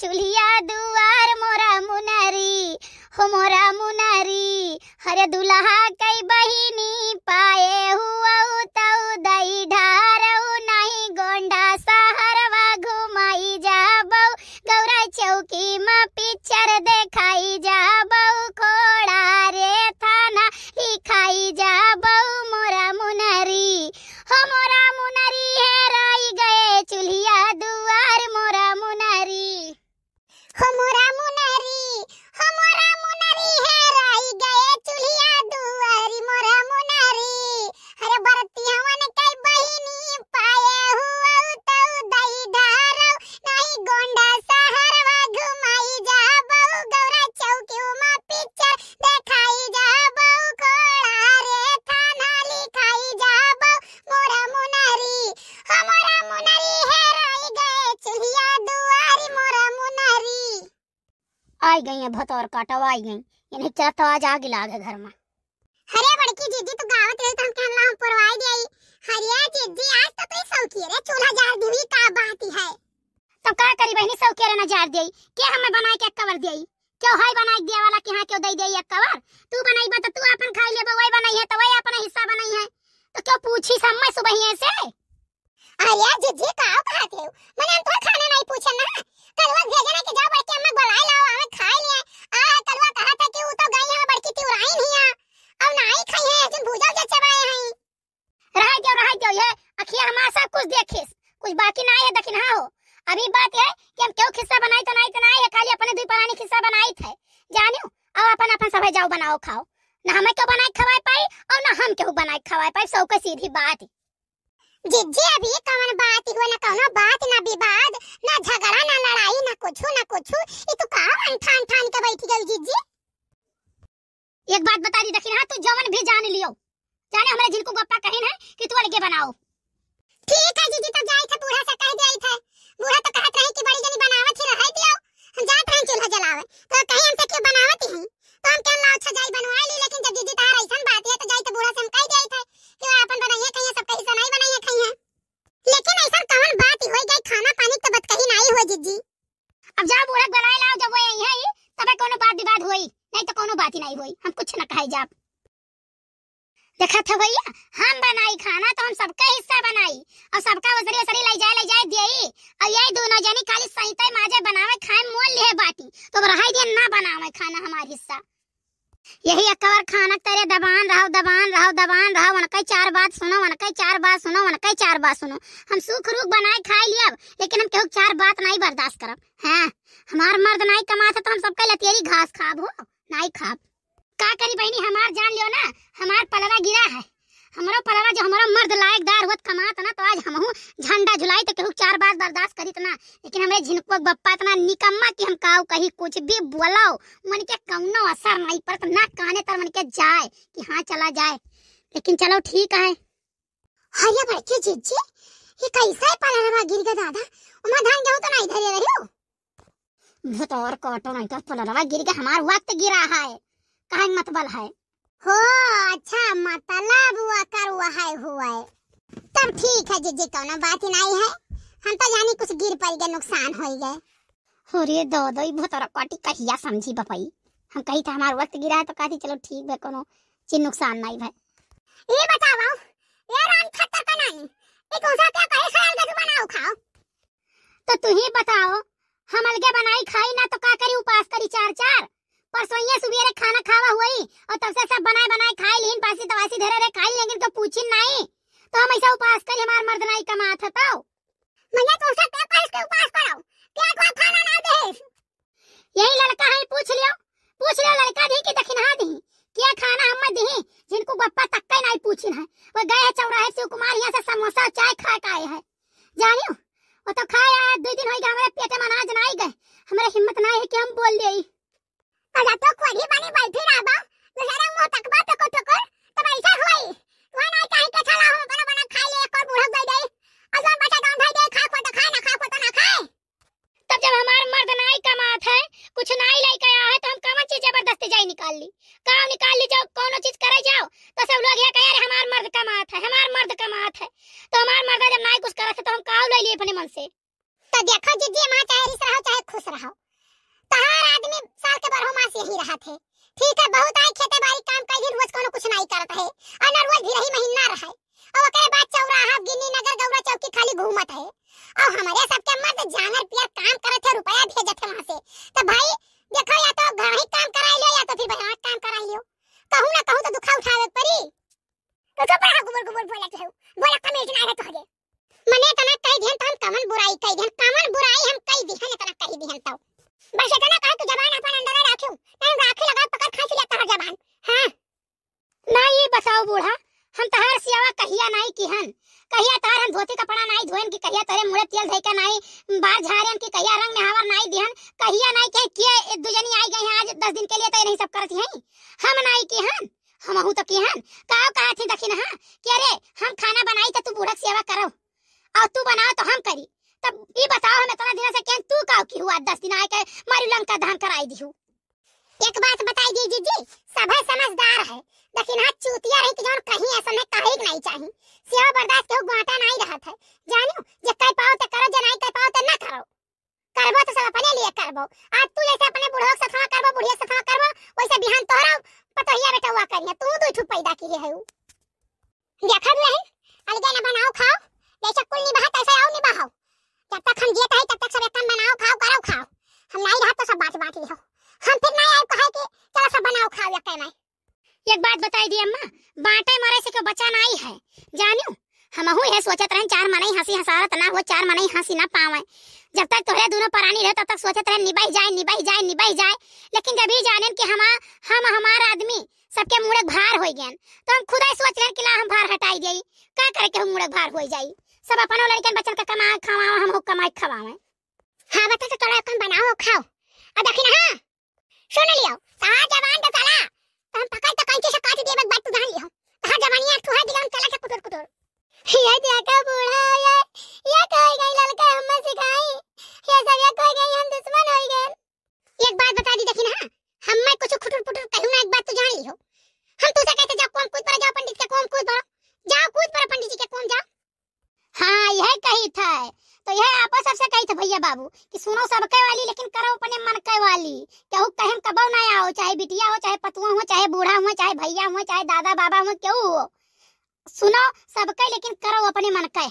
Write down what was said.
चुलिया दुआर मोरा मुनारी हो मोरा मुनारी हरे दुल्हा कई बहिनी पाए हुआ आई गई है भतौर काटव आई गई इन्हें चला तो आज आग लाग है घर में अरे बड़की जीजी तू गावत रही तो हम कहला हम परवाई आई हरिया जीजी आज तो तू सौखी रे चूल्हा जार दीवी का बात ही है तो का करी बहनी सौखी रे ना जार देई के हमें बना के कवर देई क्यों हाय बनाई दिया वाला कि हां क्यों दे देई एक कवर तू बनाई बा तो तू अपन खाई लेबो वही बनाई है तो वही अपना हिस्सा बनाई है तो क्यों पूछी सब मैं सुबह ऐसे अरे जीजी का खाते हो मैंने तो खाने नहीं पूछा ना कलवा भेजना के अम्मा लाओ हमें खाए लिए आ कहा था कि वो तो गई है बड़की ती नहीं है अब ना ही खाई है जिन चबाए हैं रह जाओ रह जाओ ये अखिया हमारा सब कुछ देखिस कुछ बाकी ना है दखिन हाँ हो अभी बात है कि हम क्यों खिस्सा बनाई तो नहीं तो नहीं है खाली अपने दुई पुरानी खिस्सा बनाई थे जानियो अब अपन अपन जाओ बनाओ खाओ ना हमें क्यों खवाए पाई और ना हम क्यों बनाए खवाए पाई सब सीधी बात है जिज्जे अभी कवन बात इगो ना कवनो बात ना विवाद ना झगड़ा ना लड़ाई ना कुछ ना कुछ ये तो का अंठान ठान के बैठ गई जिज्जे एक बात बता दी दखिन हां तू जवन भी जान लियो जाने हमरा जिनको गप्पा कहिन है कि तू लड़के बनाओ ठीक है जीजी तब जाई था बूढ़ा से कह देई था बूढ़ा तो कहत रहे कि बड़ी जनी बनावत ही रहई दियो हम जात रहे चूल्हा जलावे तो कहीं हमसे क्यों बनावत ही तो हम कहन लाओ छ जाई बनवाई ली लेकिन जब जीजी तार ऐसन बात है तो जाई तो बूढ़ा देखा था भैया हम बनाई खाना तो हम सबका हिस्सा बनाई और सबका ओसरी ओसरी ले जाए ले जाए देई और यही दोनों जनी खाली सहिते माजे बनावे खाए मोल ले बाटी तो रहा दिए ना बनावे खाना हमारा हिस्सा यही अकबर खाना तेरे दबान रहो दबान रहो दबान रहो उनके चार बात सुनो उनके चार बात सुनो उनके चार बात सुनो हम सुख रूख बनाए खाए लिए लेकिन हम केहू चार बात नहीं बर्दाश्त करब हैं हमार मर्द नहीं कमाते तो हम सबके लतेरी घास खाब हो नहीं खाब का करी बहनी हमार जान फोन के जाए कि हाँ चला जाए लेकिन चलो ठीक है हरिया भाई के जीजी ये कैसा है पलारवा गिर गया दादा उमा धान जाओ तो नहीं धरे रहे हो भूत तो और कोटो नहीं तो पलारवा गिर गया हमार वक्त तो गिरा है कहां मतबल है हो अच्छा मतलब हुआ कर हुआ है हुआ है तब ठीक है जीजी कोनो तो बात ही नहीं है हम तो जानी कुछ गिर पड़ गए नुकसान हो गए हो रे दो दो भूत और कोटी कहिया समझी बपई हम कही था हमारा वक्त गिरा है तो कहा चलो ठीक है कोनो चीज नुकसान नहीं भाई ये बताओ ये राम खत्ता का नहीं एक कौन क्या कहे ख्याल का तू बनाओ खाओ तो तू ही बताओ हम अलगे बनाई खाई ना तो का करी उपास करी चार चार परसों ये सुबह खाना खावा हुई और तब से सब बनाए बनाए खाई लेकिन पासी दवासी तो धरे रे खाई लेकिन तो पूछी नहीं तो हम ऐसा उपास करी हमार मर्द नहीं कमा था तो मैंने तो उसका पेपर इसके उपास कराओ क्या कोई खाना ना दे यही लड़का है पूछ लियो बाहर शिव कुमार यहाँ से समोसा चाय खा के आए हैं जानियो वो तो खाए आया दो दिन हो गए हमारे पेट में अनाज ना गए हमारे हिम्मत ना है कि हम बोल दे अरे तो कोली बनी बैठी रहबा लहरा मुंह तकबा तको तको तब ऐसा होई वहां ना चाहे के छला हो बना बना खाई ले एक और बूढ़क गई गई अजवान बचा दाम भाई दे खा को तो खाए ना खा को तो ना खाए तब जब हमार मर्द नाई का है कुछ नहीं लेके आया है तो हम कमा चीज से जाई निकाल ली काम निकाल ली जाओ कोनो चीज करे जाओ तो सब लोग ये कहे अरे हमार मर्द कमात है हमार मर्द कमात है तो हमार मर्द जब नाई कुछ करत है तो हम काऊ ले लिए अपने मन से तो देखो जी जी मां चाहे रिस रहो चाहे खुश रहो तो हर आदमी साल के बरहो मास यही रहा थे ठीक है बहुत आई खेते बारी काम कर दिन रोज कोनो कुछ नाई करत है और रोज भी रही महीना रहे और ओकरे बाद चौराहा गिनी नगर गौरा चौकी खाली घूमत है और हमारे सबके मर्द जानर पियर काम करत है रुपया भेजत है वहां से तो भाई बस इतना कहा कि जवान अपन अंदर राखियो नहीं राखी लगा पकड़ खांच लेता हर जवान हां ना ये बताओ बूढ़ा हम तहार सियावा कहिया नहीं की हन कहिया तार हम धोती कपड़ा नहीं धोएन की कहिया तारे मुरे तेल धई के नहीं बाल झारेन की कहिया रंग नहावर नहीं दिहन कहिया नहीं के के एक दुजनी आई गई आज 10 दिन के लिए तो नहीं सब करती हैं हम नहीं की हन हम हूं तो की हन काव कहा थी दखिन हां कि अरे हम खाना बनाई तो तू बूढ़ा सेवा करो और तू बनाओ तो हम करी तब ये बताओ हमें तना दिन से केन तू काव की हुआ दस दिन आए के मारी लंका धान कराई दिहू एक बात बताई दीजिए जी सभे समझदार है लेकिन हां चूतिया रही कि जौन कहीं ऐसा में काहे नहीं चाही सेहो बर्दाश्त केहू गाटा नहीं रहत है जानियो जे कह पाओ तो करो जे नहीं कह पाओ तो ना करो करबो तो सब अपने लिए करबो आज तू जैसे अपने बुढ़ोक से खा करबो बुढ़िया से खा करबो वैसे बिहान तोरा पतोहिया बेटा हुआ करिया तू दो ठू पैदा किए है देखा रहे अलगे ना बनाओ खाओ जैसा कुल निभात ऐसा आओ निभाओ जब तक हम जीते हैं तब तक सब एक काम बनाओ खाओ करो खाओ हम नहीं रहा तो सब बात बात लियो हम फिर नहीं आए कहे तो कि चलो सब बनाओ खाओ एक टाइम एक बात बताई दी अम्मा बांटे मारे से को बचा नहीं है जानू हम है सोचत रहे चार मनाई हंसी हसारत ना हो चार मनाई हंसी ना पावे जब तक तोहरे दोनों परानी रहे तब तक सोचत रहे निभाई जाए निभाई जाए निभाई जाए लेकिन जब ही जाने कि हम हम हमारा आदमी सबके मुड़क भार हो गए तो हम खुद ही सोच रहे कि ला हम भार हटाई दे का करके हम मुड़क भार हो जाई सब अपनो लड़कन बच्चन का कमा खवाओ हम कमाई खवाओ हां बता तो थोड़ा कम बनाओ खाओ अब देखिन हां सुन लियो कहां जवान तो चला हम पकड़ तो कैंची से काट दिए बात तो जान लियो कहां जवानी तू है दिगम चला के कुटुर कुटुर ये देखा बूढ़ा ये ये कहीं गई है तो यह आप सबसे कही थे भैया बाबू कि सुनो सबके वाली लेकिन करो अपने मन के वाली क्यों कहें कब ना आओ चाहे बिटिया हो चाहे पतुआ हो चाहे बूढ़ा हो चाहे भैया हो चाहे दादा बाबा हो क्यों हो सुनो सबके लेकिन करो अपने मन के